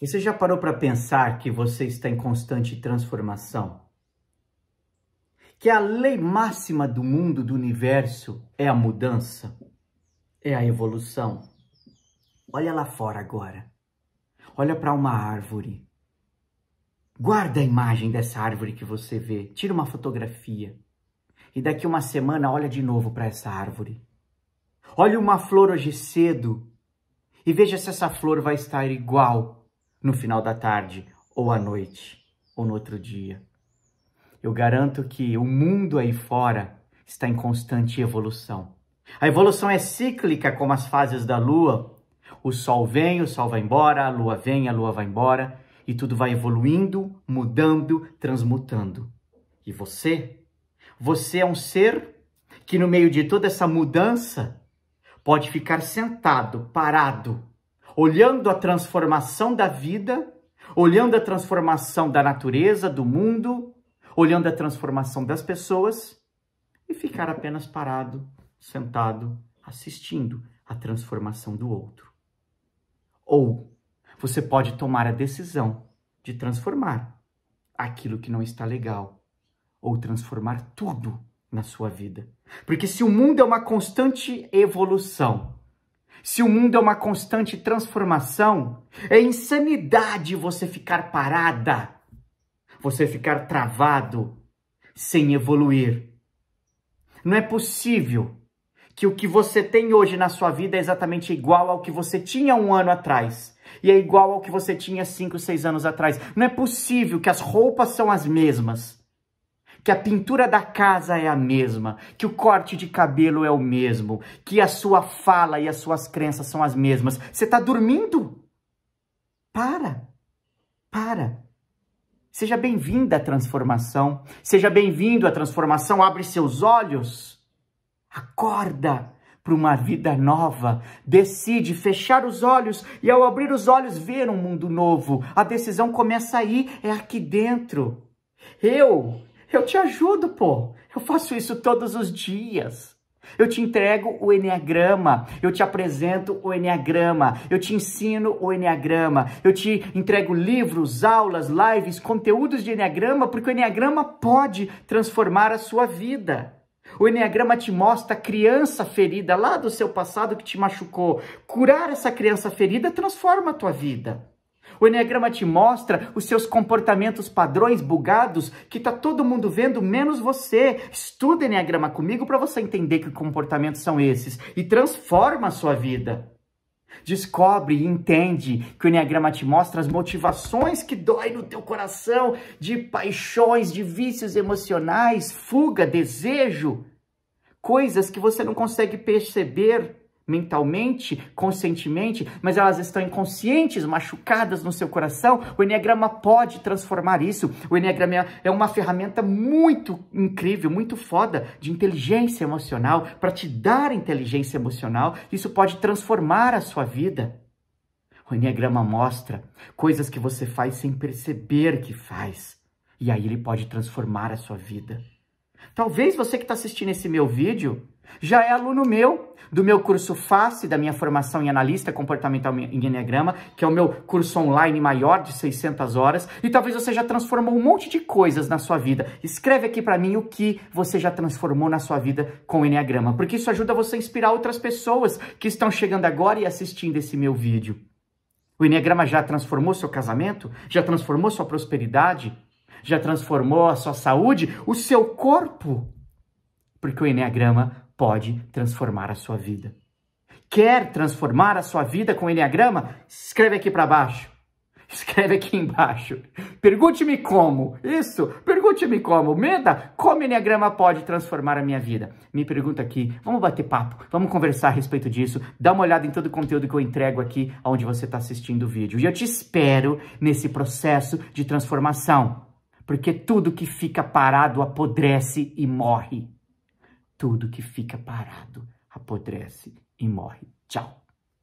Você já parou para pensar que você está em constante transformação? Que a lei máxima do mundo, do universo, é a mudança, é a evolução. Olha lá fora agora. Olha para uma árvore. Guarda a imagem dessa árvore que você vê. Tira uma fotografia. E daqui uma semana, olha de novo para essa árvore. Olha uma flor hoje cedo e veja se essa flor vai estar igual no final da tarde, ou à noite, ou no outro dia. Eu garanto que o mundo aí fora está em constante evolução. A evolução é cíclica, como as fases da lua. O sol vem, o sol vai embora, a lua vem, a lua vai embora, e tudo vai evoluindo, mudando, transmutando. E você? Você é um ser que, no meio de toda essa mudança, pode ficar sentado, parado, olhando a transformação da vida, olhando a transformação da natureza, do mundo, olhando a transformação das pessoas e ficar apenas parado, sentado, assistindo a transformação do outro. Ou você pode tomar a decisão de transformar aquilo que não está legal ou transformar tudo na sua vida. Porque se o mundo é uma constante evolução, se o mundo é uma constante transformação, é insanidade você ficar parada, você ficar travado, sem evoluir. Não é possível que o que você tem hoje na sua vida é exatamente igual ao que você tinha um ano atrás. E é igual ao que você tinha cinco, seis anos atrás. Não é possível que as roupas são as mesmas que a pintura da casa é a mesma, que o corte de cabelo é o mesmo, que a sua fala e as suas crenças são as mesmas. Você está dormindo? Para! Para! Seja bem-vinda à transformação. Seja bem-vindo à transformação. Abre seus olhos. Acorda para uma vida nova. Decide fechar os olhos e, ao abrir os olhos, ver um mundo novo. A decisão começa aí, é aqui dentro. Eu eu te ajudo, pô. Eu faço isso todos os dias. Eu te entrego o Enneagrama, eu te apresento o Enneagrama, eu te ensino o Enneagrama, eu te entrego livros, aulas, lives, conteúdos de Enneagrama, porque o Enneagrama pode transformar a sua vida. O Enneagrama te mostra a criança ferida lá do seu passado que te machucou. Curar essa criança ferida transforma a tua vida. O Enneagrama te mostra os seus comportamentos padrões bugados que tá todo mundo vendo, menos você. Estuda Enneagrama comigo para você entender que comportamentos são esses e transforma a sua vida. Descobre e entende que o Enneagrama te mostra as motivações que dói no teu coração de paixões, de vícios emocionais, fuga, desejo, coisas que você não consegue perceber mentalmente, conscientemente, mas elas estão inconscientes, machucadas no seu coração. O Enneagrama pode transformar isso. O Enneagrama é uma ferramenta muito incrível, muito foda de inteligência emocional, para te dar inteligência emocional. Isso pode transformar a sua vida. O Enneagrama mostra coisas que você faz sem perceber que faz. E aí ele pode transformar a sua vida. Talvez você que está assistindo esse meu vídeo já é aluno meu, do meu curso FACE, da minha formação em analista comportamental em Enneagrama, que é o meu curso online maior de 600 horas, e talvez você já transformou um monte de coisas na sua vida. Escreve aqui para mim o que você já transformou na sua vida com o Enneagrama, porque isso ajuda você a inspirar outras pessoas que estão chegando agora e assistindo esse meu vídeo. O Enneagrama já transformou seu casamento? Já transformou sua prosperidade? já transformou a sua saúde, o seu corpo. Porque o Enneagrama pode transformar a sua vida. Quer transformar a sua vida com o Enneagrama? Escreve aqui para baixo. Escreve aqui embaixo. Pergunte-me como. Isso. Pergunte-me como. Meda, como Enneagrama pode transformar a minha vida? Me pergunta aqui. Vamos bater papo. Vamos conversar a respeito disso. Dá uma olhada em todo o conteúdo que eu entrego aqui onde você está assistindo o vídeo. E eu te espero nesse processo de transformação porque tudo que fica parado apodrece e morre. Tudo que fica parado apodrece e morre. Tchau.